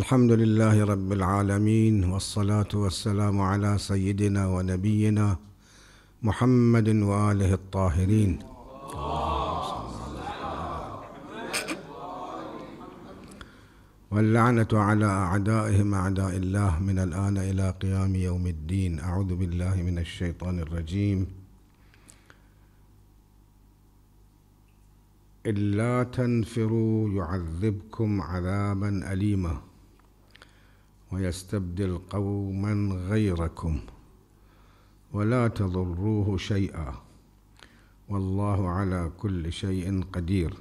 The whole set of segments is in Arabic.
الحمد لله رب العالمين والصلاة والسلام على سيدنا ونبينا محمد وآله الطاهرين واللعنة على أعدائهم أعداء الله من الآن إلى قيام يوم الدين أعوذ بالله من الشيطان الرجيم إلا تنفروا يعذبكم عذابا أليماً ويستبدل قوما غيركم ولا تضروه شيئا والله على كل شيء قدير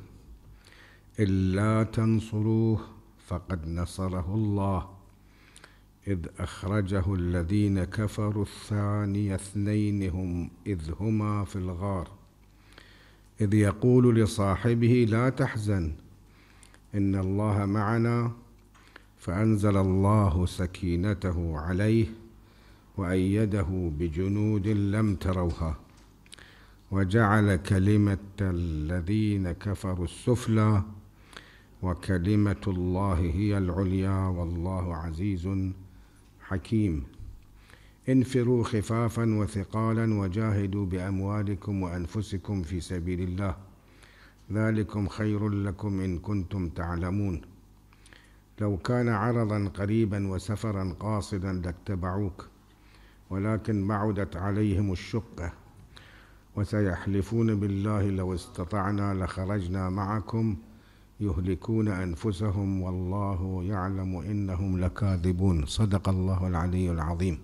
الا تنصروه فقد نصره الله اذ اخرجه الذين كفروا الثاني اثنين هم اذ هما في الغار اذ يقول لصاحبه لا تحزن ان الله معنا فأنزل الله سكينته عليه وأيده بجنود لم تروها وجعل كلمة الذين كفروا السفلى وكلمة الله هي العليا والله عزيز حكيم انفروا خفافا وثقالا وجاهدوا بأموالكم وأنفسكم في سبيل الله ذلكم خير لكم إن كنتم تعلمون لو كان عرضا قريبا وسفرا قاصدا لاتبعوك ولكن بعدت عليهم الشقة وسيحلفون بالله لو استطعنا لخرجنا معكم يهلكون أنفسهم والله يعلم إنهم لكاذبون صدق الله العلي العظيم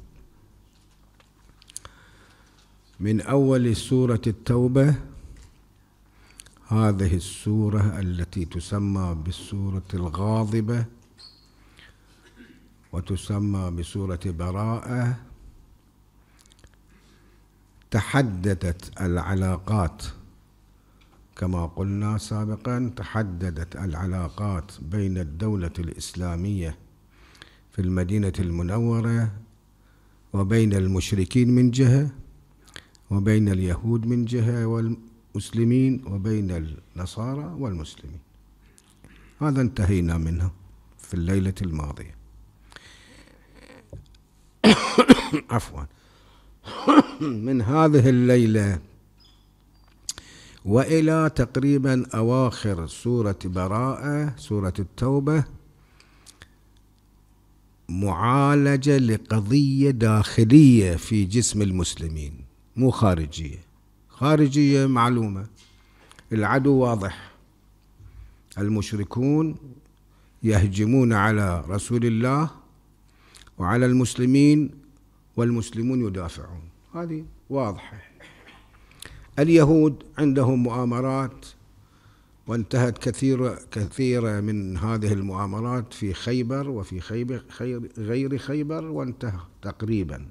من أول سورة التوبة هذه السورة التي تسمى بالسورة الغاضبة وتسمى بسورة براءة تحددت العلاقات كما قلنا سابقا تحددت العلاقات بين الدولة الإسلامية في المدينة المنورة وبين المشركين من جهة وبين اليهود من جهة والمسلمين وبين النصارى والمسلمين هذا انتهينا منه في الليلة الماضية عفوا من هذه الليلة وإلى تقريبا أواخر سورة براءة سورة التوبة معالجة لقضية داخلية في جسم المسلمين مو خارجية خارجية معلومة العدو واضح المشركون يهجمون على رسول الله وعلى المسلمين والمسلمون يدافعون هذه واضحة اليهود عندهم مؤامرات وانتهت كثير كثيرة من هذه المؤامرات في خيبر وفي خيبر خير غير خيبر وانتهى تقريبا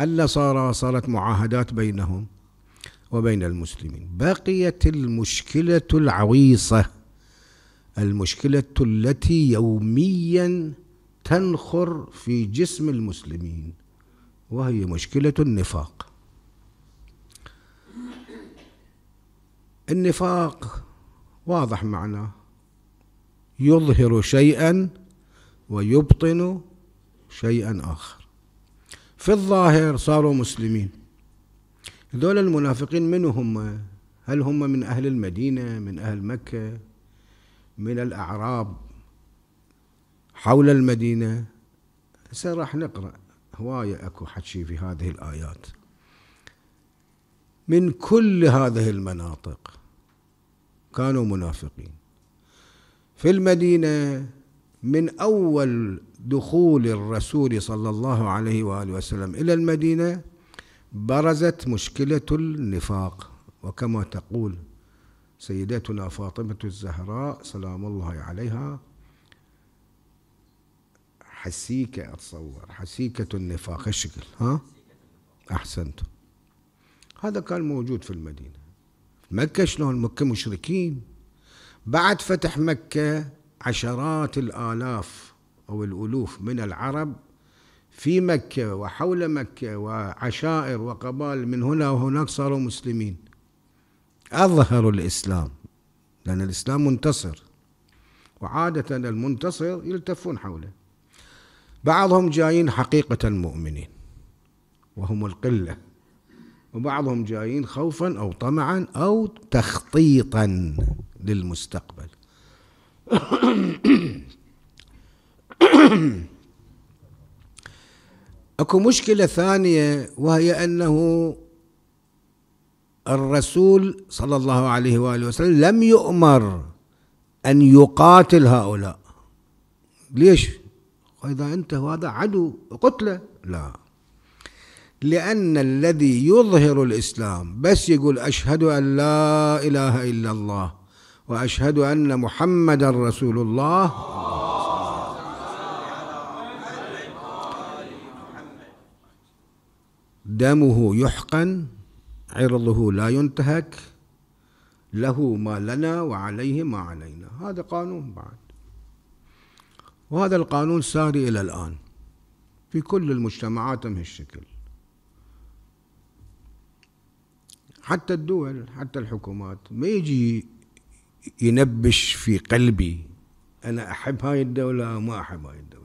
النصارى صارت معاهدات بينهم وبين المسلمين بقيت المشكلة العويصة المشكلة التي يوميا تنخر في جسم المسلمين وهي مشكلة النفاق النفاق واضح معناه يظهر شيئا ويبطن شيئا آخر في الظاهر صاروا مسلمين هذول المنافقين من هم هل هم من أهل المدينة من أهل مكة من الأعراب حول المدينة هسه راح نقرأ هواية أكو حكي في هذه الآيات من كل هذه المناطق كانوا منافقين في المدينة من أول دخول الرسول صلى الله عليه وآله وسلم إلى المدينة برزت مشكلة النفاق وكما تقول سيدتنا فاطمة الزهراء سلام الله عليها حسيكة أتصور حسيكة النفاق الشكل ها أحسنت هذا كان موجود في المدينة مكة شلون مكة مشركين بعد فتح مكة عشرات الآلاف أو الألوف من العرب في مكة وحول مكة وعشائر وقبائل من هنا وهناك صاروا مسلمين أظهروا الإسلام لأن الإسلام منتصر وعادة المنتصر يلتفون حوله بعضهم جايين حقيقة مؤمنين وهم القلة وبعضهم جايين خوفا أو طمعا أو تخطيطا للمستقبل اكو مشكلة ثانية وهي أنه الرسول صلى الله عليه وآله وسلم لم يؤمر أن يقاتل هؤلاء ليش؟ وإذا أنت هذا عدو قتله لا لأن الذي يظهر الإسلام بس يقول أشهد أن لا إله إلا الله وأشهد أن محمدا رسول الله دمه يحقن عرضه لا ينتهك له ما لنا وعليه ما علينا هذا قانون بعد وهذا القانون ساري إلى الآن في كل المجتمعات من الشكل حتى الدول حتى الحكومات ما يجي ينبش في قلبي أنا أحب هاي الدولة ما أحب هاي الدولة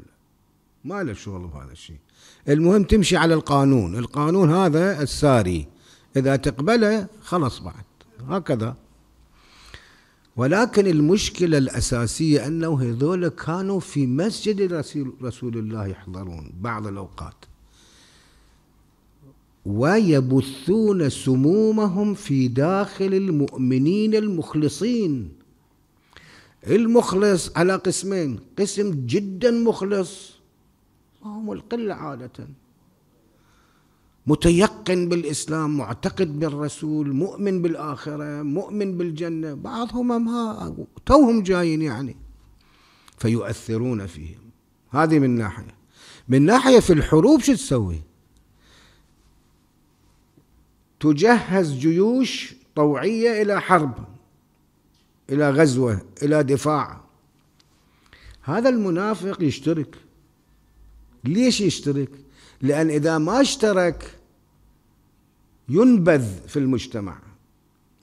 ما له شغل بهذا الشيء المهم تمشي على القانون القانون هذا الساري إذا تقبله خلص بعد هكذا ولكن المشكلة الأساسية أنه هذول كانوا في مسجد رسول الله يحضرون بعض الأوقات ويبثون سمومهم في داخل المؤمنين المخلصين المخلص على قسمين قسم جدا مخلص وهم القلة عادةً متيقن بالاسلام معتقد بالرسول مؤمن بالاخره مؤمن بالجنه بعضهم ما توهم جايين يعني فيؤثرون فيهم هذه من ناحيه من ناحيه في الحروب شو تسوي تجهز جيوش طوعيه الى حرب الى غزوه الى دفاع هذا المنافق يشترك ليش يشترك لأن إذا ما اشترك ينبذ في المجتمع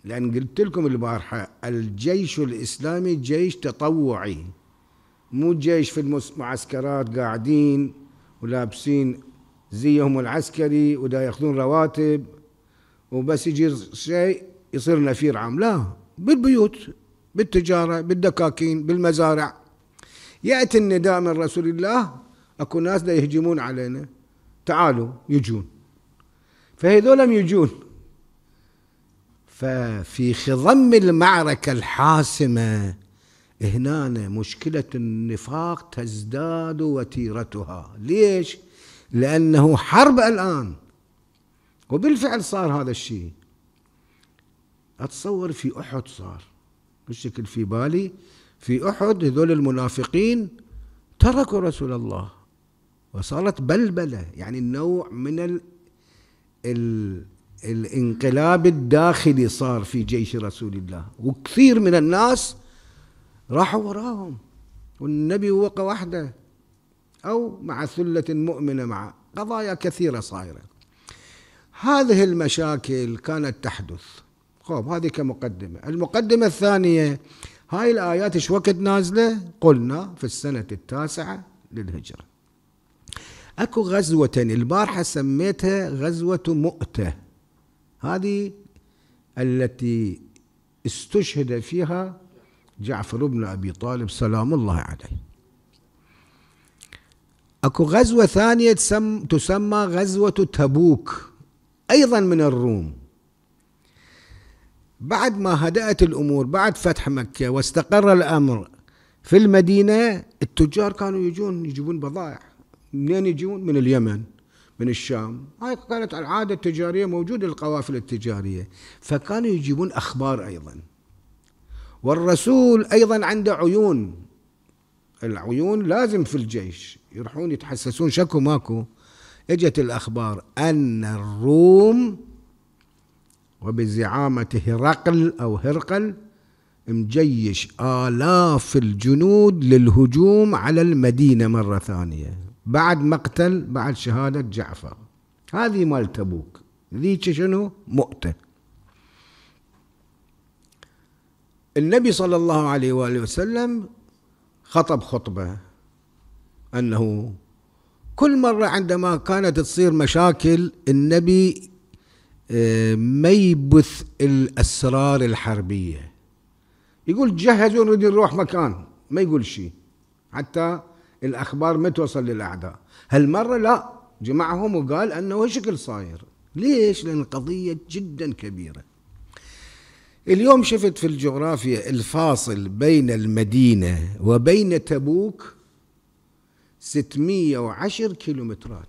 لأن قلت لكم البارحة الجيش الإسلامي جيش تطوعي مو جيش في المعسكرات قاعدين ولابسين زيهم العسكري ودا ياخذون رواتب وبس يجي شيء يصير نفير عام لا بالبيوت بالتجارة بالدكاكين بالمزارع يأتي النداء من رسول الله أكو ناس دا يهجمون علينا تعالوا يجون فهذول يجون ففي خضم المعركة الحاسمة هنا مشكلة النفاق تزداد وتيرتها ليش؟ لأنه حرب الآن وبالفعل صار هذا الشيء أتصور في أحد صار بشكل في بالي في أحد هذول المنافقين تركوا رسول الله وصارت بلبلة يعني النوع من ال ال الانقلاب الداخلي صار في جيش رسول الله وكثير من الناس راحوا وراهم والنبي وقى وحده أو مع ثلة مؤمنة مع قضايا كثيرة صايرة هذه المشاكل كانت تحدث خب هذه كمقدمة المقدمة الثانية هاي الآيات ايش وقت نازلة قلنا في السنة التاسعة للهجرة اكو غزوة البارحة سميتها غزوة مؤتة هذه التي استشهد فيها جعفر بن ابي طالب سلام الله عليه اكو غزوة ثانية تسمى, تسمى غزوة تبوك ايضا من الروم بعد ما هدأت الامور بعد فتح مكة واستقر الامر في المدينة التجار كانوا يجون يجيبون بضائع منين يجون؟ من اليمن من الشام هاي كانت العادة التجارية موجودة القوافل التجارية فكانوا يجيبون أخبار أيضا والرسول أيضا عنده عيون العيون لازم في الجيش يروحون يتحسسون شكو ماكو اجت الأخبار أن الروم وبزعامة هرقل أو هرقل مجيش آلاف الجنود للهجوم على المدينة مرة ثانية بعد مقتل بعد شهادة جعفر هذه مال تبوك ذيك شنو مؤتة النبي صلى الله عليه وآله وسلم خطب خطبة أنه كل مرة عندما كانت تصير مشاكل النبي آه، ما يبث الأسرار الحربية يقول جهزوا نريد نروح مكان ما يقول شيء حتى الأخبار ما توصل للأعداء هالمرة لا جمعهم وقال أنه شكل صاير ليش لأن القضية جدا كبيرة اليوم شفت في الجغرافيا الفاصل بين المدينة وبين تبوك 610 كيلومترات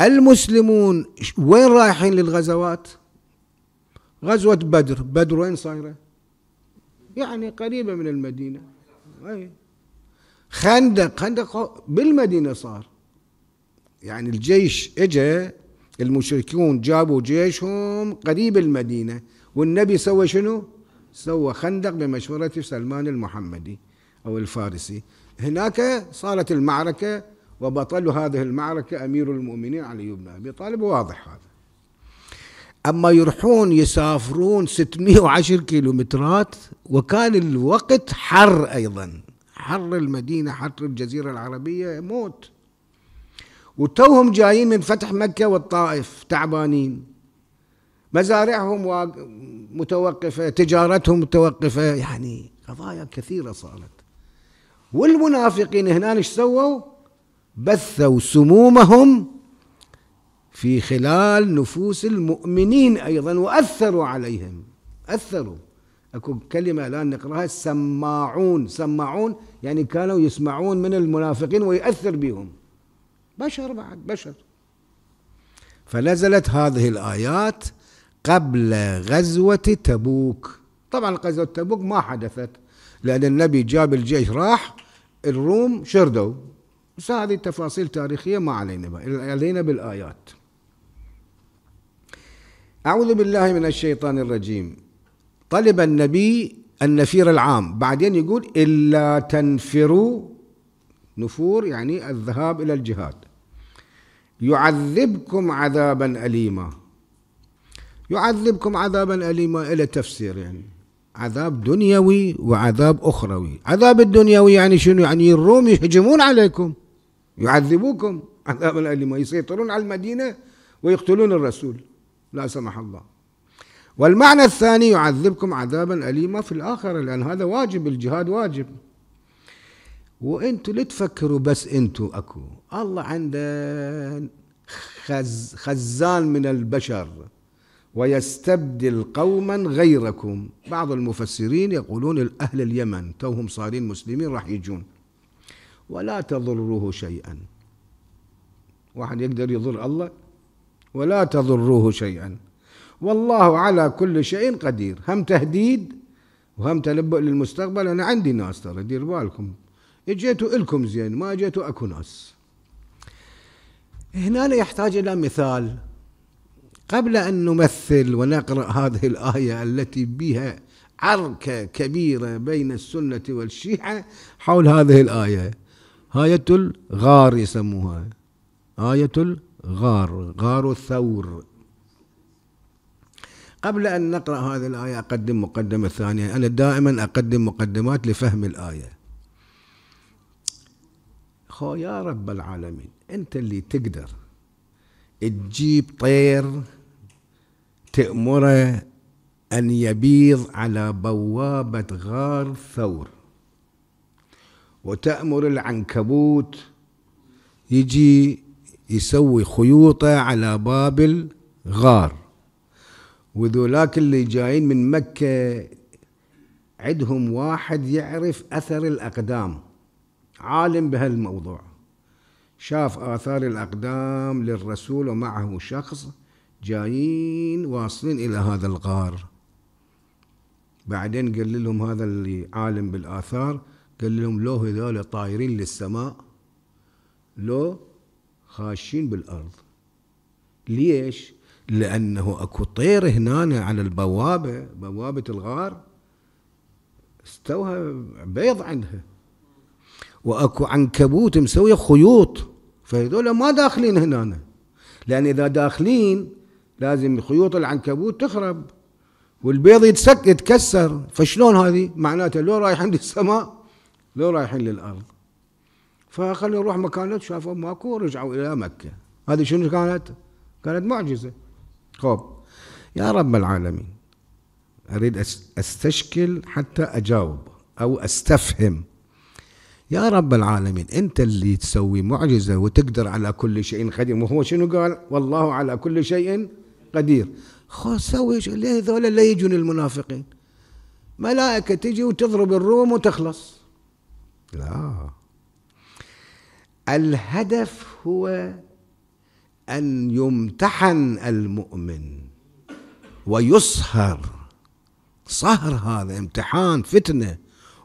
المسلمون وين رايحين للغزوات غزوة بدر بدر وين صايرة يعني قريبة من المدينة خندق خندق بالمدينة صار يعني الجيش اجى المشركون جابوا جيشهم قريب المدينة والنبي سوى شنو سوى خندق بمشورة سلمان المحمدي أو الفارسي هناك صارت المعركة وبطل هذه المعركة أمير المؤمنين علي بن أبي طالب واضح هذا أما يروحون يسافرون 610 كيلومترات وكان الوقت حر أيضا حر المدينة حر الجزيرة العربية موت وتوهم جايين من فتح مكة والطائف تعبانين مزارعهم متوقفة تجارتهم متوقفة يعني قضايا كثيرة صارت والمنافقين هنا ايش سووا بثوا سمومهم في خلال نفوس المؤمنين أيضا وأثروا عليهم أثروا أكو كلمة الآن نقرأها سماعون سماعون يعني كانوا يسمعون من المنافقين ويأثر بهم بشر بعد بشر فنزلت هذه الآيات قبل غزوة تبوك طبعا غزوة تبوك ما حدثت لأن النبي جاب الجيش راح الروم شردوا بس هذه تفاصيل تاريخية ما علينا بها علينا بالآيات أعوذ بالله من الشيطان الرجيم طلب النبي النفير العام بعدين يقول إلا تنفروا نفور يعني الذهاب إلى الجهاد يعذبكم عذابا أليما يعذبكم عذابا أليما إلى تفسير يعني عذاب دنيوي وعذاب أخروي عذاب الدنيوي يعني شنو يعني الروم يهجمون عليكم يعذبوكم عذابا أليما يسيطرون على المدينة ويقتلون الرسول لا سمح الله والمعنى الثاني يعذبكم عذابا أليما في الآخرة لأن هذا واجب الجهاد واجب وانتوا لا تفكروا بس انتوا اكو الله عنده خز خزان من البشر ويستبدل قوما غيركم بعض المفسرين يقولون أهل اليمن توهم صارين مسلمين راح يجون ولا تضروه شيئا واحد يقدر يضر الله ولا تضروه شيئا والله على كل شيء قدير هم تهديد وهم تنبؤ للمستقبل انا عندي ناس ترى دير بالكم اجيتوا الكم زين ما اجيتوا اكو ناس هنا يحتاج الى مثال قبل ان نمثل ونقرا هذه الايه التي بها عركه كبيره بين السنه والشيعه حول هذه الايه آية الغار يسموها آية غار غار الثور قبل أن نقرأ هذه الآية أقدم مقدمة ثانية أنا دائما أقدم مقدمات لفهم الآية خو يا رب العالمين أنت اللي تقدر تجيب طير تأمره أن يبيض على بوابة غار ثور وتأمر العنكبوت يجي يسوي خيوطه على باب الغار وذولاك اللي جايين من مكه عندهم واحد يعرف اثر الاقدام عالم بهالموضوع شاف آثار الأقدام للرسول ومعه شخص جايين واصلين إلى هذا الغار بعدين قال لهم هذا اللي عالم بالآثار قال لهم لو هذول طايرين للسماء لو خاشين بالارض ليش؟ لانه اكو طير هنا على البوابه بوابه الغار استوى بيض عندها واكو عنكبوت مسوي خيوط فهذول ما داخلين هنا لان اذا داخلين لازم خيوط العنكبوت تخرب والبيض يتسك يتكسر فشلون هذه معناته لو رايحين للسماء لو رايحين للارض فخلوا يروح مكانات شافوا ماكو ورجعوا إلى مكة هذه شنو كانت؟ كانت معجزة خب يا رب العالمين أريد أستشكل حتى أجاوب أو أستفهم يا رب العالمين أنت اللي تسوي معجزة وتقدر على كل شيء قدير وهو شنو قال والله على كل شيء قدير خو سوي ليه ذولا لا يجون المنافقين ملائكة تجي وتضرب الروم وتخلص لا الهدف هو ان يمتحن المؤمن ويصهر صهر هذا امتحان فتنه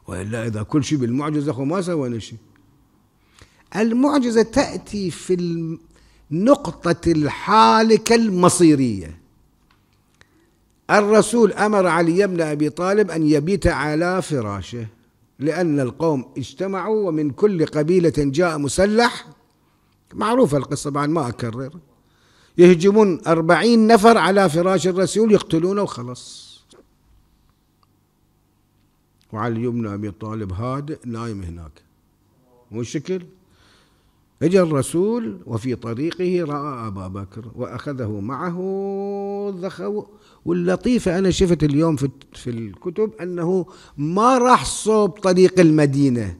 والا اذا كل شيء بالمعجزه اخو ما سوينا شيء المعجزه تاتي في نقطه الحالكه المصيريه الرسول امر علي بن ابي طالب ان يبيت على فراشه لأن القوم اجتمعوا ومن كل قبيلة جاء مسلح معروفة القصة بعد ما أكرر يهجمون أربعين نفر على فراش الرسول يقتلونه وخلص وعلي اليمنى أبي طالب هادئ نايم هناك مو شكل اجى الرسول وفي طريقه راى ابا بكر واخذه معه ذخو واللطيفة أنا شفت اليوم في, في الكتب أنه ما راح صوب طريق المدينة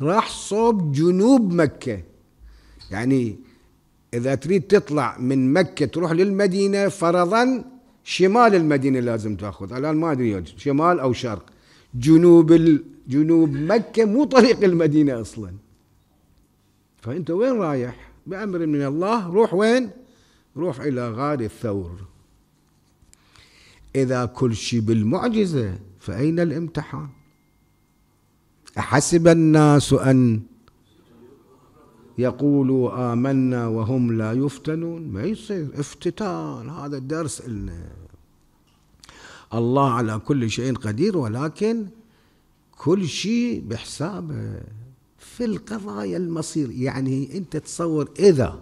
راح صوب جنوب مكة يعني إذا تريد تطلع من مكة تروح للمدينة فرضا شمال المدينة لازم تأخذ الآن ما أدري شمال أو شرق جنوب ال... جنوب مكة مو طريق المدينة أصلا فأنت وين رايح بأمر من الله روح وين روح إلى غار الثور إذا كل شيء بالمعجزة فأين الامتحان أحسب الناس أن يقولوا آمنا وهم لا يفتنون ما يصير افتتان هذا الدرس إلنا الله على كل شيء قدير ولكن كل شيء بحسابه في القضايا المصير يعني انت تصور اذا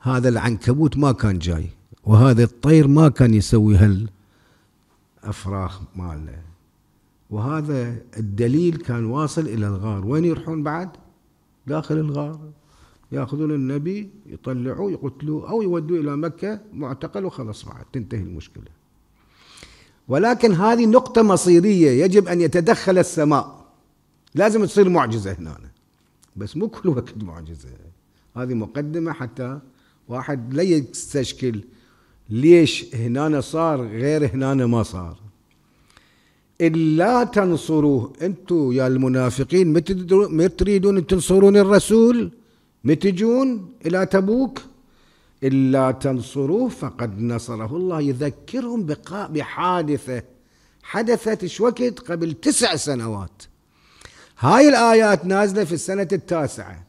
هذا العنكبوت ما كان جاي وهذا الطير ما كان يسوي هال الافراخ مالنا وهذا الدليل كان واصل الى الغار وين يروحون بعد داخل الغار ياخذون النبي يطلعوه يقتلوه او يودوه الى مكه معتقل وخلص بعد تنتهي المشكله ولكن هذه نقطه مصيريه يجب ان يتدخل السماء لازم تصير معجزه هنا بس مو كل وقت معجزه هذه مقدمه حتى واحد لا يستشكل ليش هنا صار غير هنا ما صار إلا تنصروه أنتوا يا المنافقين ما تريدون تنصرون الرسول متجون إلى تبوك إلا تنصروه فقد نصره الله يذكرهم بحادثة حدثت شوكت قبل تسع سنوات هاي الآيات نازلة في السنة التاسعة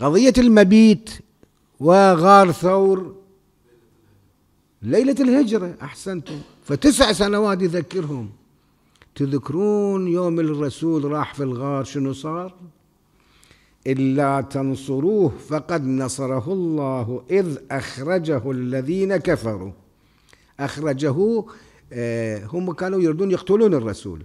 قضية المبيت وغار ثور ليلة الهجرة أحسنتم فتسع سنوات يذكرهم تذكرون يوم الرسول راح في الغار شنو صار إلا تنصروه فقد نصره الله إذ أخرجه الذين كفروا أخرجه آه، هم كانوا يريدون يقتلون الرسول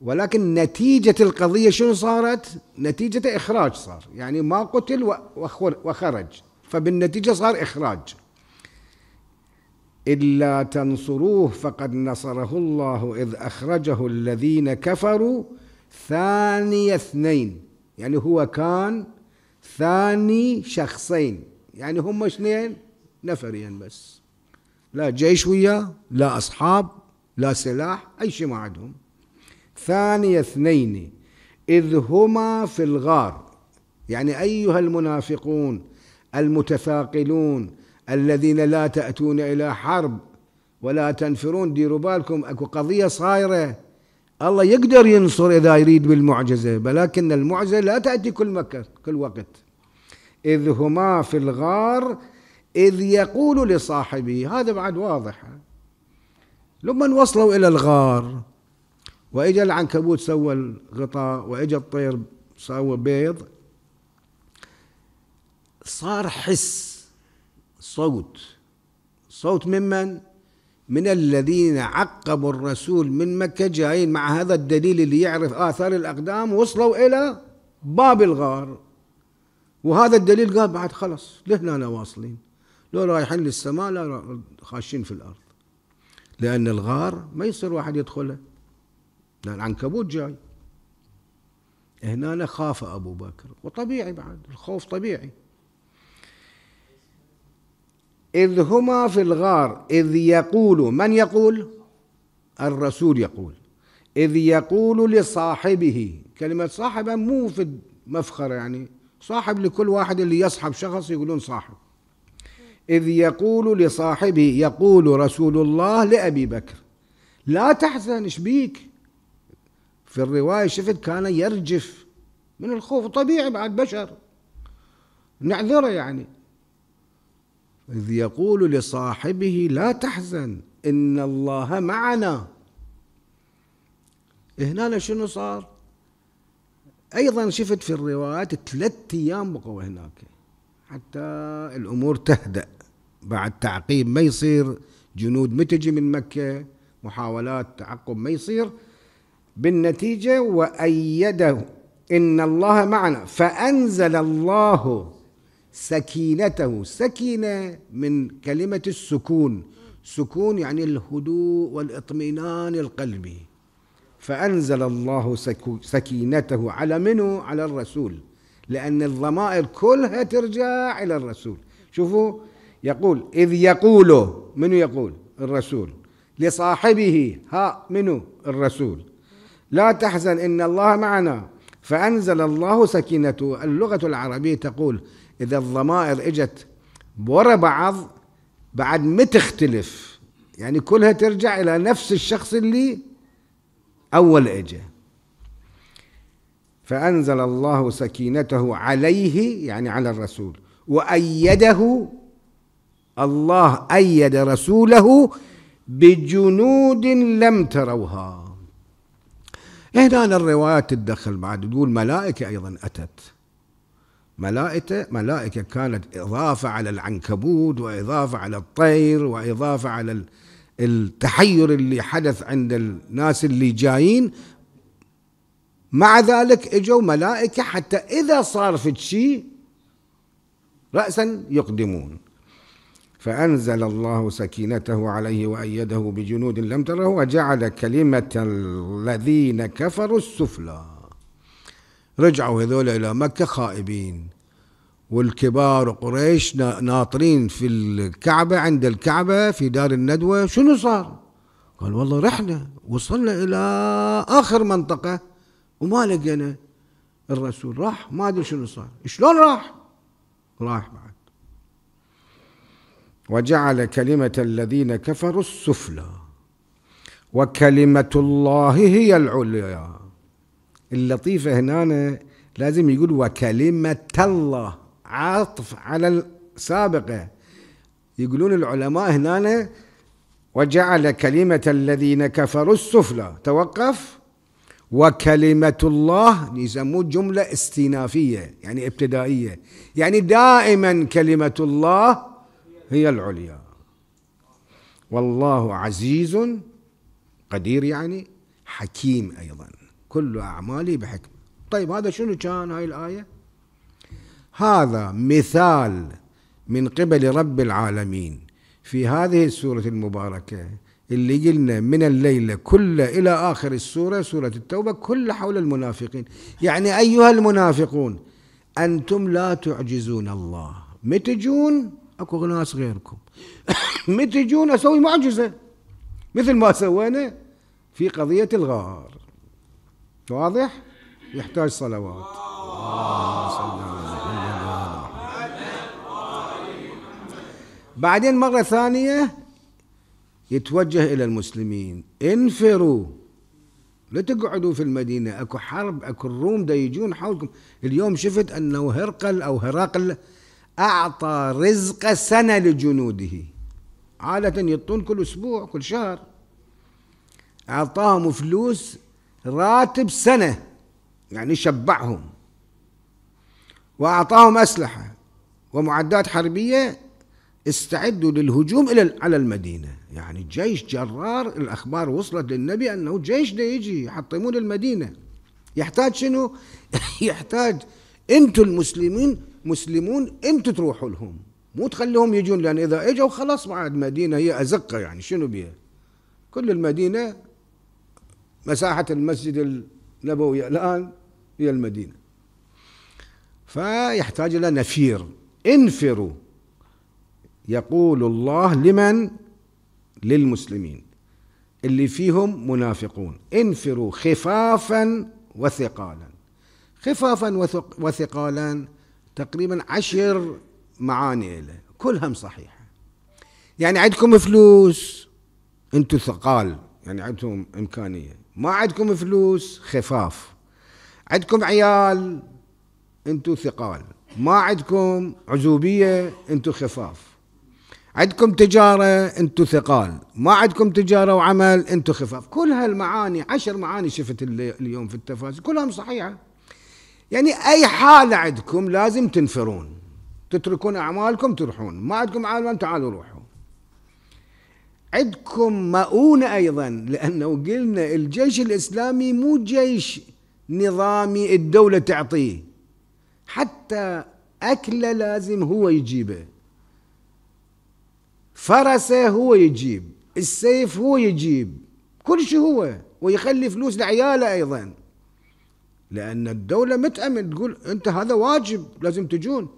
ولكن نتيجة القضية شنو صارت نتيجة إخراج صار يعني ما قتل وخرج فبالنتيجة صار إخراج الا تنصروه فقد نصره الله اذ اخرجه الذين كفروا ثاني اثنين يعني هو كان ثاني شخصين يعني هم اثنين نفرين بس لا جيش وياه لا اصحاب لا سلاح اي شيء ما عندهم ثاني اثنين اذ هما في الغار يعني ايها المنافقون المتثاقلون الذين لا تأتون إلى حرب ولا تنفرون ديروا بالكم اكو قضية صايرة الله يقدر ينصر إذا يريد بالمعجزة ولكن المعجزة لا تأتي كل مكة كل وقت إذ هما في الغار إذ يقول لصاحبه هذا بعد واضح لما وصلوا إلى الغار وإجا العنكبوت سوى الغطاء وإجا الطير سوى بيض صار حس صوت صوت ممن؟ من الذين عقبوا الرسول من مكة جايين مع هذا الدليل اللي يعرف آثار الأقدام وصلوا إلى باب الغار وهذا الدليل قال بعد خلص لهنا واصلين لو رايحين للسماء لا خاشين في الأرض لأن الغار ما يصير واحد يدخله لأن العنكبوت جاي هنا خاف أبو بكر وطبيعي بعد الخوف طبيعي إذ هما في الغار إذ يقول من يقول الرسول يقول إذ يقول لصاحبه كلمة صاحب مو في مفخر يعني صاحب لكل واحد اللي يصحب شخص يقولون صاحب إذ يقول لصاحبه يقول رسول الله لأبي بكر لا تحزن ايش بيك في الرواية شفت كان يرجف من الخوف طبيعي بعد بشر نعذره يعني إذ يقول لصاحبه لا تحزن إن الله معنا هنا شنو صار أيضا شفت في الروايات ثلاثة أيام بقوا هناك حتى الأمور تهدأ بعد تعقيب ما يصير جنود ما تجي من مكة محاولات تعقب ما يصير بالنتيجة وأيده إن الله معنا فأنزل الله سكينته سكينة من كلمة السكون سكون يعني الهدوء والاطمئنان القلبي فأنزل الله سكينته على منه على الرسول لأن الضمائر كلها ترجع إلى الرسول شوفوا يقول إذ يقول منو يقول الرسول لصاحبه ها منو الرسول لا تحزن إن الله معنا فأنزل الله سكينته اللغة العربية تقول إذا الضمائر إجت ورا بعض بعد ما تختلف يعني كلها ترجع إلى نفس الشخص اللي أول إجا فأنزل الله سكينته عليه يعني على الرسول وأيده الله أيد رسوله بجنود لم تروها هنا الروايات تدخل بعد تقول ملائكة أيضا أتت ملائكة ملائكة كانت إضافة على العنكبوت وإضافة على الطير وإضافة على التحير اللي حدث عند الناس اللي جايين مع ذلك اجوا ملائكة حتى إذا صار في شيء رأسا يقدمون فأنزل الله سكينته عليه وأيده بجنود لم تره وجعل كلمة الذين كفروا السفلى رجعوا هذول إلى مكة خائبين والكبار قريش ناطرين في الكعبة عند الكعبة في دار الندوة شنو صار قال والله رحنا وصلنا إلى آخر منطقة وما لقينا الرسول راح ما أدري شنو صار شلون راح راح بعد وجعل كلمة الذين كفروا السفلى وكلمة الله هي العليا اللطيفة هنا لازم يقول وكلمة الله عطف على السابقة يقولون العلماء هنا وجعل كلمة الذين كفروا السفلى توقف وكلمة الله يسموه جملة استئنافية يعني ابتدائية يعني دائما كلمة الله هي العليا والله عزيز قدير يعني حكيم أيضا كل أعمالي بحكمة طيب هذا شنو كان هاي الآية هذا مثال من قبل رب العالمين في هذه السورة المباركة اللي قلنا من الليلة كل إلى آخر السورة سورة التوبة كل حول المنافقين يعني أيها المنافقون أنتم لا تعجزون الله متجون أكو ناس غيركم متجون أسوي معجزة مثل ما سوينا في قضية الغار واضح يحتاج صلوات بعدين مرة ثانية يتوجه إلى المسلمين انفروا لا تقعدوا في المدينة اكو حرب اكو الروم دا يجون حولكم اليوم شفت انه هرقل او هرقل اعطى رزق سنة لجنوده عادة يطون كل اسبوع كل شهر اعطاهم فلوس راتب سنة يعني شبعهم وأعطاهم أسلحة ومعدات حربية استعدوا للهجوم إلى على المدينة يعني جيش جرار الأخبار وصلت للنبي أنه جيش ده يجي يحطمون المدينة يحتاج شنو يحتاج أنتم المسلمين مسلمون أنتم تروحوا لهم مو تخليهم يجون لأن إذا إجوا خلاص بعد مدينة هي أزقة يعني شنو بيها كل المدينة مساحة المسجد النبوي الآن هي المدينة فيحتاج إلى نفير انفروا يقول الله لمن للمسلمين اللي فيهم منافقون انفروا خفافا وثقالا خفافا وثقالا تقريبا عشر معاني له كلهم صحيحة يعني عندكم فلوس انتم ثقال يعني عندهم إمكانية ما عندكم فلوس خفاف عندكم عيال انتو ثقال ما عندكم عزوبية انتو خفاف عندكم تجارة انتو ثقال ما عندكم تجارة وعمل انتو خفاف كل هالمعاني عشر معاني شفت اليوم في التفاسير كلهم صحيحة يعني اي حالة عندكم لازم تنفرون تتركون اعمالكم تروحون ما عندكم عالم تعالوا روحوا عندكم مؤونة أيضا لأنه قلنا الجيش الإسلامي مو جيش نظامي الدولة تعطيه حتى أكله لازم هو يجيبه فرسه هو يجيب السيف هو يجيب كل شيء هو ويخلي فلوس لعياله أيضا لأن الدولة متأمن تقول أنت هذا واجب لازم تجون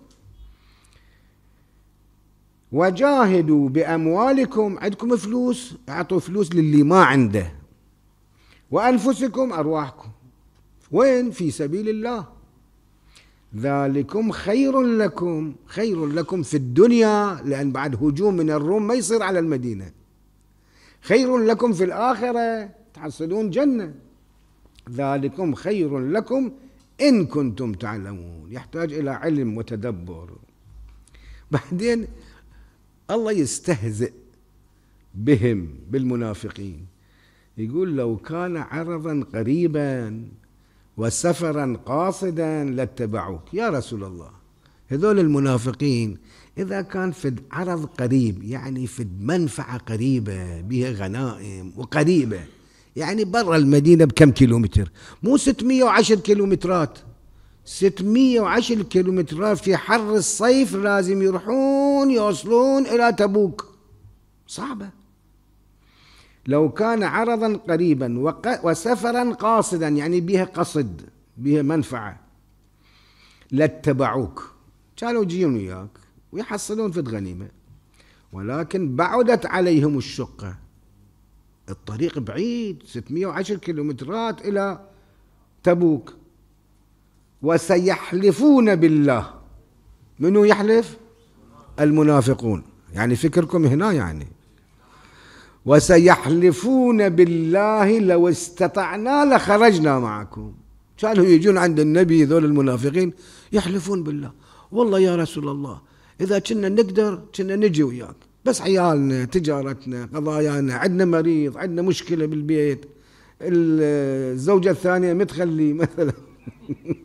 وجاهدوا بأموالكم عندكم فلوس اعطوا فلوس للي ما عنده وأنفسكم أرواحكم وين في سبيل الله ذلكم خير لكم خير لكم في الدنيا لأن بعد هجوم من الروم ما يصير على المدينة خير لكم في الآخرة تحصلون جنة ذلكم خير لكم إن كنتم تعلمون يحتاج إلى علم وتدبر بعدين الله يستهزئ بهم بالمنافقين يقول لو كان عرضا قريبا وسفرا قاصدا لاتبعوك يا رسول الله هذول المنافقين إذا كان في عرض قريب يعني في منفعة قريبة بها غنائم وقريبة يعني برا المدينة بكم كيلومتر مو 610 كيلومترات 610 كيلومترات في حر الصيف لازم يروحون يوصلون إلى تبوك صعبة لو كان عرضا قريبا وسفرا قاصدا يعني بها قصد بها منفعة لاتبعوك كانوا يجيون وياك ويحصلون في الغنيمة ولكن بعدت عليهم الشقة الطريق بعيد 610 كيلومترات إلى تبوك وسيحلفون بالله منو يحلف المنافقون يعني فكركم هنا يعني وسيحلفون بالله لو استطعنا لخرجنا معكم كانوا يجون عند النبي ذول المنافقين يحلفون بالله والله يا رسول الله اذا كنا نقدر كنا نجي وياك بس عيالنا تجارتنا قضايانا عندنا مريض عندنا مشكله بالبيت الزوجه الثانيه متخلي مثلا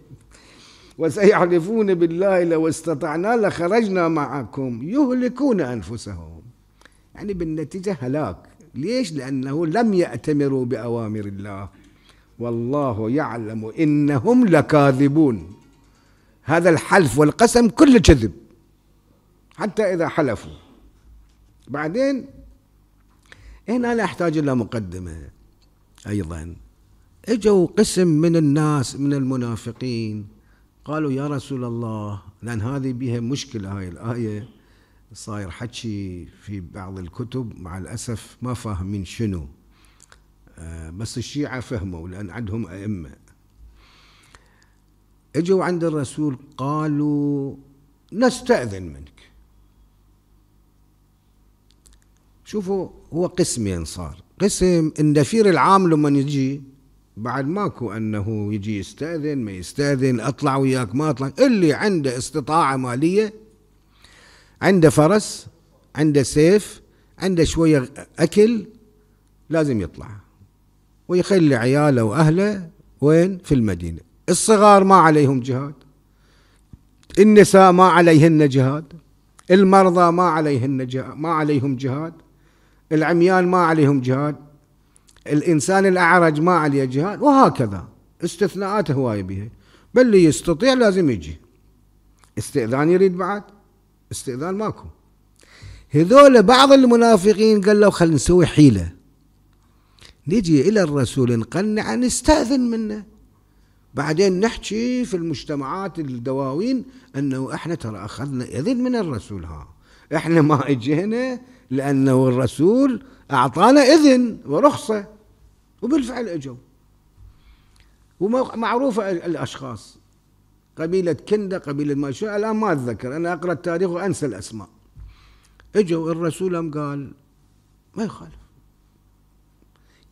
وسيحلفون بالله لو استطعنا لخرجنا معكم يهلكون أنفسهم يعني بالنتيجة هلاك ليش لأنه لم يأتمروا بأوامر الله والله يعلم إنهم لكاذبون هذا الحلف والقسم كل كذب حتى إذا حلفوا بعدين هنا أنا أحتاج إلى مقدمة أيضا اجوا قسم من الناس من المنافقين قالوا يا رسول الله لأن هذه بها مشكلة هاي الآية صاير حكي في بعض الكتب مع الأسف ما فاهمين شنو آه، بس الشيعة فهموا لأن عندهم أئمة اجوا عند الرسول قالوا نستأذن منك شوفوا هو قسمين يعني صار قسم النفير العام لما يجي بعد ماكو انه يجي يستاذن ما يستاذن اطلع وياك ما اطلع اللي عنده استطاعه ماليه عنده فرس عنده سيف عنده شويه اكل لازم يطلع ويخلي عياله واهله وين في المدينه الصغار ما عليهم جهاد النساء ما عليهن جهاد المرضى ما عليهن جهاد ما عليهم جهاد العميان ما عليهم جهاد الإنسان الأعرج ما عليه جهاد وهكذا استثناءات هواية بها بل اللي يستطيع لازم يجي استئذان يريد بعد استئذان ماكو هذول بعض المنافقين قال له خلينا نسوي حيلة نجي إلى الرسول نقنعه نستأذن منه بعدين نحكي في المجتمعات الدواوين أنه إحنا ترى أخذنا إذن من الرسول ها إحنا ما إجينا لأنه الرسول أعطانا إذن ورخصة وبالفعل اجوا ومعروفة الأشخاص قبيلة كندة قبيلة ما شاء الآن ما أتذكر أنا أقرأ التاريخ وأنسى الأسماء اجوا الرسول قال ما يخالف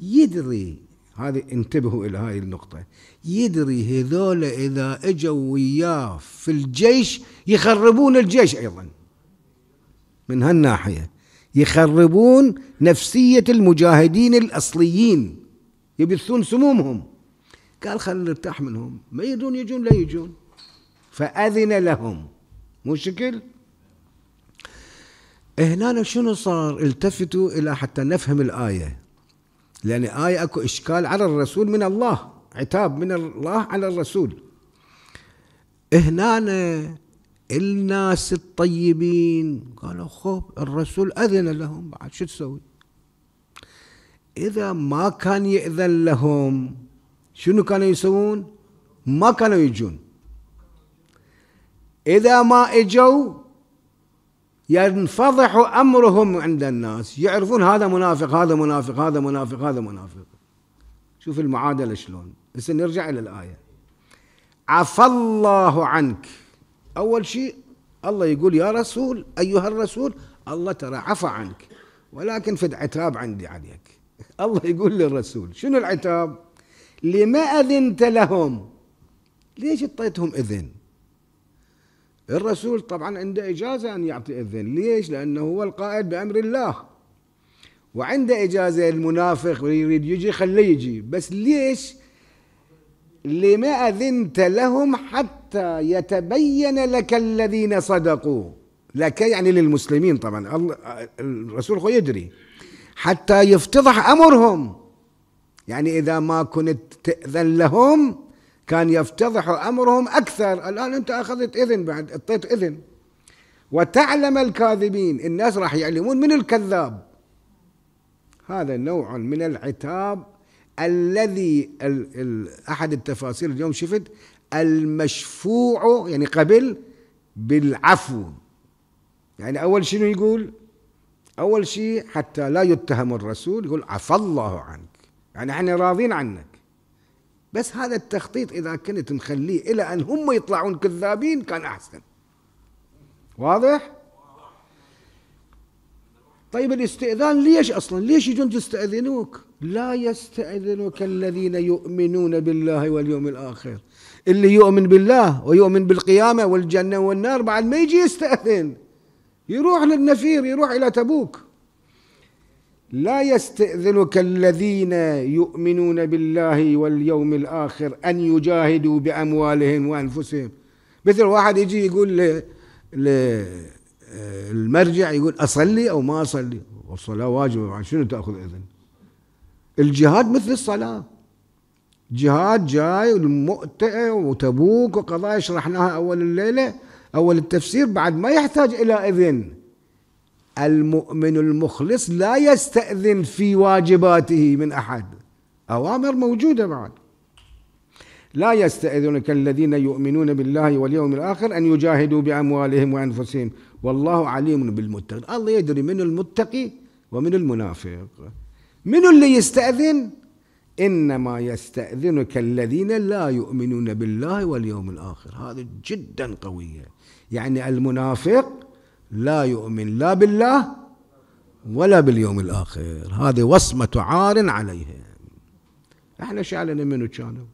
يدري هذه انتبهوا إلى هذه النقطة يدري هذول إذا اجوا وياه في الجيش يخربون الجيش أيضا من هالناحية يخربون نفسية المجاهدين الأصليين يبثون سمومهم قال خلينا نرتاح منهم ما يدون يجون لا يجون فأذن لهم مو شكل هنا شنو صار التفتوا إلى حتى نفهم الآية لأن آية أكو إشكال على الرسول من الله عتاب من الله على الرسول هنا الناس الطيبين قالوا خب الرسول أذن لهم بعد شو تسوي إذا ما كان يأذن لهم شنو كانوا يسوون ما كانوا يجون إذا ما إجوا ينفضح أمرهم عند الناس يعرفون هذا منافق هذا منافق هذا منافق هذا منافق شوف المعادلة شلون بس نرجع إلى الآية عفى الله عنك أول شيء الله يقول يا رسول أيها الرسول الله ترى عفى عنك ولكن فد عتاب عندي عليك الله يقول للرسول شنو العتاب لما أذنت لهم ليش اعطيتهم إذن الرسول طبعا عنده إجازة أن يعطي إذن ليش لأنه هو القائد بأمر الله وعنده إجازة المنافق يريد يجي خليه يجي بس ليش لما أذنت لهم حتى يتبين لك الذين صدقوا لك يعني للمسلمين طبعا الرسول هو يدري حتى يفتضح امرهم يعني اذا ما كنت تاذن لهم كان يفتضح امرهم اكثر الان انت اخذت اذن بعد اعطيت اذن وتعلم الكاذبين الناس راح يعلمون من الكذاب هذا نوع من العتاب الذي ال ال احد التفاسير اليوم شفت المشفوع يعني قبل بالعفو يعني اول شنو يقول أول شيء حتى لا يتهم الرسول يقول عفى الله عنك يعني احنا راضين عنك بس هذا التخطيط إذا كنت مخليه إلى أن هم يطلعون كذابين كان أحسن واضح؟ طيب الاستئذان ليش أصلا ليش يجون يستأذنوك لا يستأذنك الذين يؤمنون بالله واليوم الآخر اللي يؤمن بالله ويؤمن بالقيامة والجنة والنار بعد ما يجي يستأذن يروح للنفير يروح إلى تبوك لا يستاذنك الذين يؤمنون بالله واليوم الآخر أن يجاهدوا بأموالهم وأنفسهم مثل واحد يجي يقول المرجع يقول أصلي أو ما أصلي والصلاة واجبة عن يعني شنو تأخذ إذن الجهاد مثل الصلاة جهاد جاي المؤتئ وتبوك وقضايا شرحناها أول الليلة أول التفسير بعد ما يحتاج إلى إذن المؤمن المخلص لا يستأذن في واجباته من أحد أوامر موجودة بعد لا يستأذنك الذين يؤمنون بالله واليوم الآخر أن يجاهدوا بأموالهم وأنفسهم والله عليم بالمتقين الله يدري من المتقي ومن المنافق من اللي يستأذن إنما يستأذنك الذين لا يؤمنون بالله واليوم الآخر هذا جدا قوية يعني المنافق لا يؤمن لا بالله ولا باليوم الآخر هذه وصمة عار عليهم احنا شعلنا منو كانوا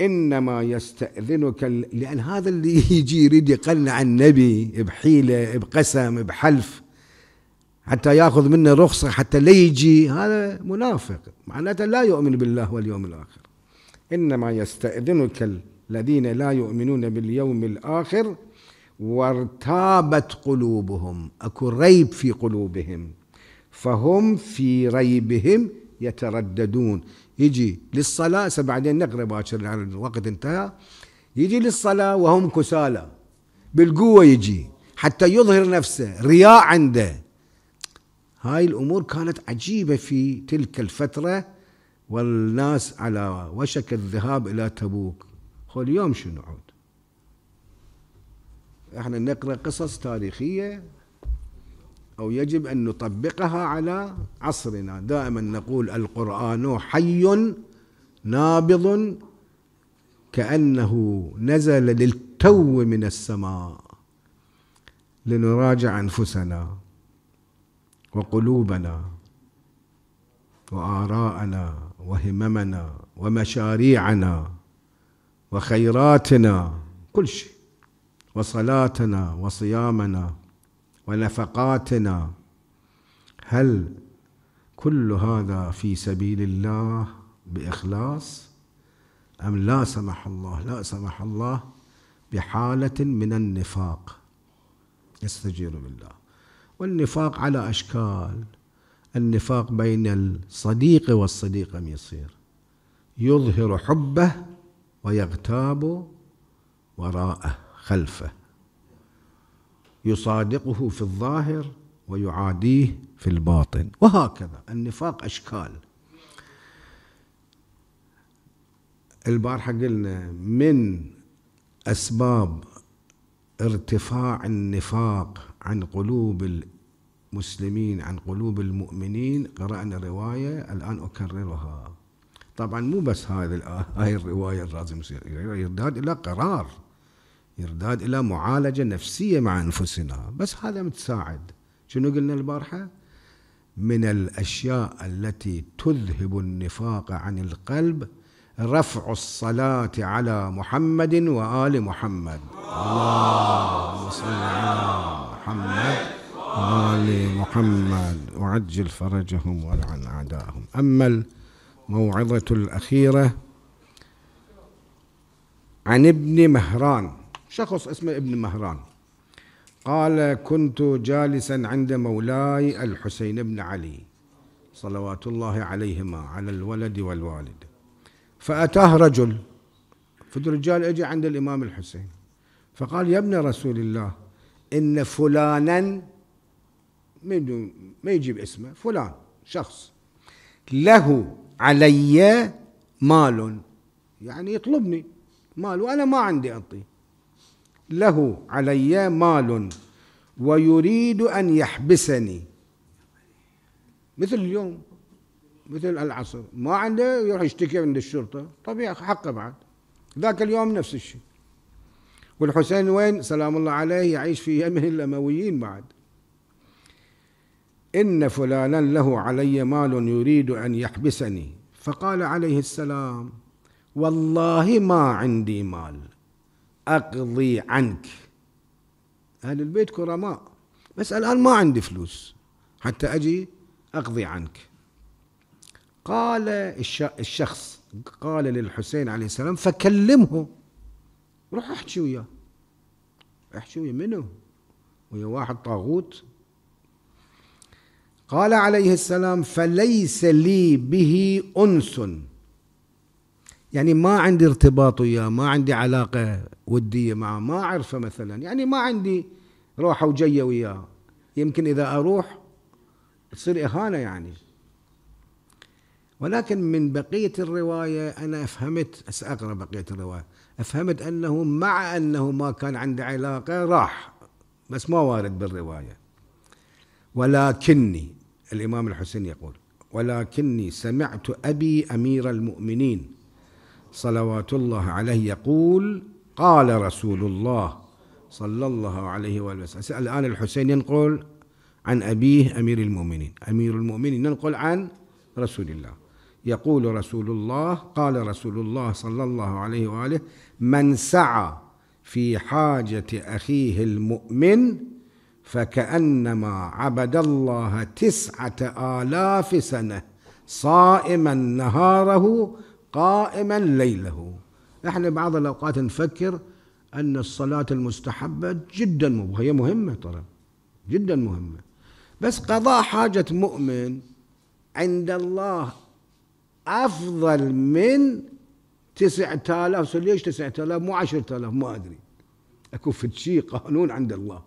انما يستاذنك لان هذا اللي يجي يريد يقلع النبي بحيله بقسم بحلف حتى ياخذ منه رخصه حتى لا يجي هذا منافق معناته لا يؤمن بالله واليوم الاخر انما يستاذنك الذين لا يؤمنون باليوم الاخر وارتابت قلوبهم اكو ريب في قلوبهم فهم في ريبهم يترددون يجي للصلاة بعدين نقرأ باكر الوقت انتهى يجي للصلاة وهم كسالى بالقوة يجي حتى يظهر نفسه رياء عنده هاي الأمور كانت عجيبة في تلك الفترة والناس على وشك الذهاب إلى تبوك خل اليوم شنو عود احنا نقرأ قصص تاريخية أو يجب أن نطبقها على عصرنا دائما نقول القرآن حي نابض كأنه نزل للتو من السماء لنراجع أنفسنا وقلوبنا وآراءنا وهممنا ومشاريعنا وخيراتنا كل شيء وصلاتنا وصيامنا ونفقاتنا هل كل هذا في سبيل الله بإخلاص أم لا سمح الله لا سمح الله بحالة من النفاق يستجير بالله والنفاق على أشكال النفاق بين الصديق والصديقة يصير يظهر حبه ويغتاب وراءه خلفه يصادقه في الظاهر ويعاديه في الباطن وهكذا النفاق أشكال البارحة قلنا من أسباب ارتفاع النفاق عن قلوب المسلمين عن قلوب المؤمنين قرأنا رواية الآن أكررها طبعا مو بس هذه هاي الرواية لازم يصير يرداد إلى قرار يرداد إلى معالجة نفسية مع أنفسنا بس هذا متساعد شنو قلنا البارحة من الأشياء التي تذهب النفاق عن القلب رفع الصلاة على محمد وآل محمد اللهم صل على محمد وآل محمد وعجل فرجهم ولعن أعداءهم أما الموعظة الأخيرة عن ابن مهران شخص اسمه ابن مهران قال كنت جالسا عند مولاي الحسين بن علي صلوات الله عليهما على الولد والوالد فأتاه رجل فالرجال اجى عند الإمام الحسين فقال يا ابن رسول الله ان فلانا من ما يجيب اسمه فلان شخص له علي مال يعني يطلبني مال وانا ما عندي اعطيه له علي مال ويريد ان يحبسني مثل اليوم مثل العصر ما عنده يروح يشتكي عند الشرطه طبيعي حقه بعد ذاك اليوم نفس الشيء والحسين وين سلام الله عليه يعيش في يمن الأمويين بعد إن فلانا له علي مال يريد أن يحبسني فقال عليه السلام والله ما عندي مال أقضي عنك أهل البيت كرماء بس الآن ما عندي فلوس حتى أجي أقضي عنك قال الشخص قال للحسين عليه السلام فكلمه روح احكي وياه احكي ويا منو؟ ويا واحد طاغوت قال عليه السلام فليس لي به أنس يعني ما عندي ارتباط وياه ما عندي علاقة ودية معه ما أعرفه مثلا يعني ما عندي روحة وجية وياه يمكن إذا أروح تصير إهانة يعني ولكن من بقية الرواية أنا أفهمت أقرأ بقية الرواية أفهمت أنه مع أنه ما كان عنده علاقة راح بس ما وارد بالرواية ولكني الإمام الحسين يقول ولكني سمعت أبي أمير المؤمنين صلوات الله عليه يقول قال رسول الله صلى الله عليه وآله وسلم الآن الحسين ينقل عن أبيه أمير المؤمنين أمير المؤمنين ينقل عن رسول الله يقول رسول الله قال رسول الله صلى الله عليه واله من سعى في حاجه اخيه المؤمن فكانما عبد الله تسعه الاف سنه صائما نهاره قائما ليله احنا بعض الاوقات نفكر ان الصلاه المستحبه جدا هي مهمه ترى جدا مهمه بس قضاء حاجه مؤمن عند الله أفضل من تسعة آلاف ليش تسعة آلاف مو عشرة آلاف ما أدري أكو في شيء قانون عند الله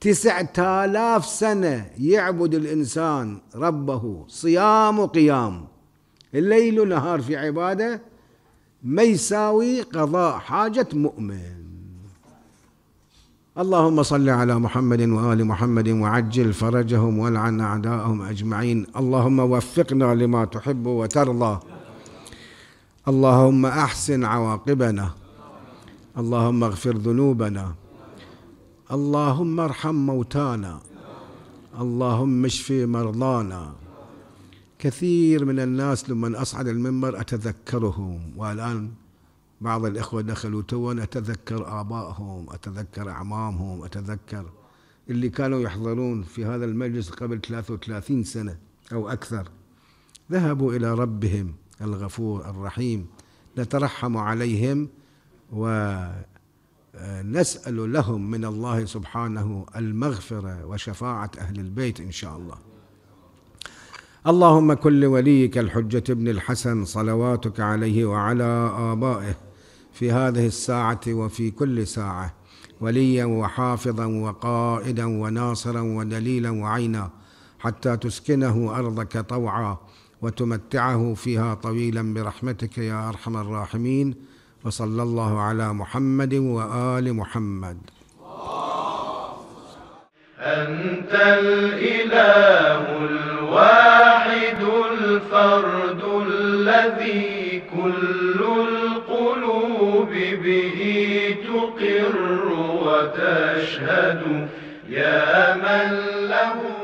تسعة آلاف سنة يعبد الإنسان ربه صيام وقيام الليل ونهار في عبادة ما يساوي قضاء حاجة مؤمن اللهم صل على محمد وآل محمد وعجل فرجهم والعن أعداءهم أجمعين اللهم وفقنا لما تحب وترضى اللهم أحسن عواقبنا اللهم اغفر ذنوبنا اللهم ارحم موتانا اللهم اشف مرضانا كثير من الناس لمن أصعد المنبر أتذكرهم والآن بعض الإخوة دخلوا تو أتذكر آبائهم أتذكر أعمامهم أتذكر اللي كانوا يحضرون في هذا المجلس قبل 33 سنة أو أكثر ذهبوا إلى ربهم الغفور الرحيم نترحم عليهم ونسأل آه، لهم من الله سبحانه المغفرة وشفاعة أهل البيت إن شاء الله اللهم كن لوليك الحجة ابن الحسن صلواتك عليه وعلى آبائه في هذه الساعة وفي كل ساعة وليا وحافظا وقائدا وناصرا ودليلا وعينا حتى تسكنه أرضك طوعا وتمتعه فيها طويلا برحمتك يا أرحم الراحمين وصلى الله على محمد وآل محمد أنت الإله الواحد الفرد الذي كل به تقر وتشهد يا من له